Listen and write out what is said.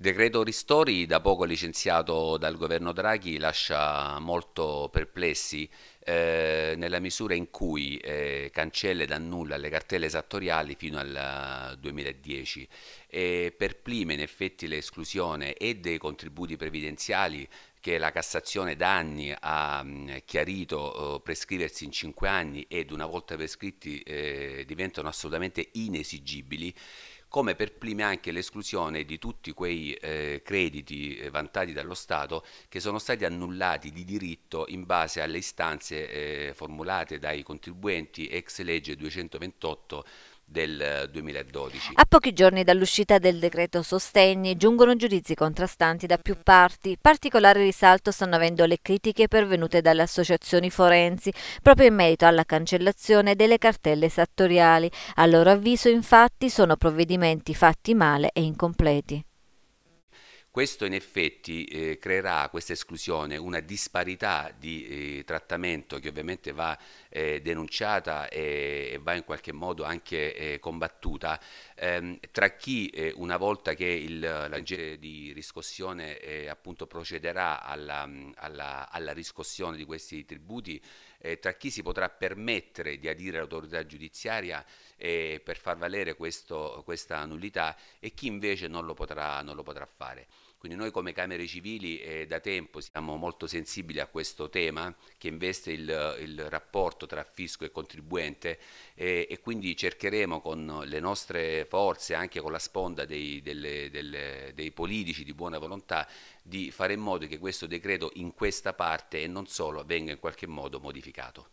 decreto ristori da poco licenziato dal governo Draghi lascia molto perplessi eh, nella misura in cui eh, cancella ed annulla le cartelle esattoriali fino al 2010 e perplime in effetti l'esclusione e dei contributi previdenziali che la Cassazione da anni ha mm, chiarito eh, prescriversi in cinque anni ed una volta prescritti eh, diventano assolutamente inesigibili come per Plime anche l'esclusione di tutti quei eh, crediti eh, vantati dallo Stato che sono stati annullati di diritto in base alle istanze eh, formulate dai contribuenti ex legge 228 del 2012. Eh, A pochi giorni dall'uscita del decreto sostegni giungono giudizi contrastanti da più parti. Particolare risalto stanno avendo le critiche pervenute dalle associazioni forensi proprio in merito alla cancellazione delle cartelle esattoriali. A loro avviso infatti sono provvedimenti fatti male e incompleti. Questo in effetti eh, creerà questa esclusione una disparità di eh, trattamento che ovviamente va eh, denunciata e, e, va in qualche modo anche eh, combattuta ehm, tra chi eh, una volta che il, l'agente di riscossione eh, appunto procederà alla, mm, alla, alla, riscossione di questi tributi eh, tra chi si potrà permettere di adire all'autorità giudiziaria eh, per far valere questo, questa nullità e chi invece non lo potrà, non lo potrà fare. Quindi noi come Camere Civili eh, da tempo siamo molto sensibili a questo tema che investe il, il rapporto tra fisco e contribuente eh, e quindi cercheremo con le nostre forze, anche con la sponda dei, delle, delle, dei politici di buona volontà, di fare in modo che questo decreto in questa parte e non solo venga in qualche modo modificato.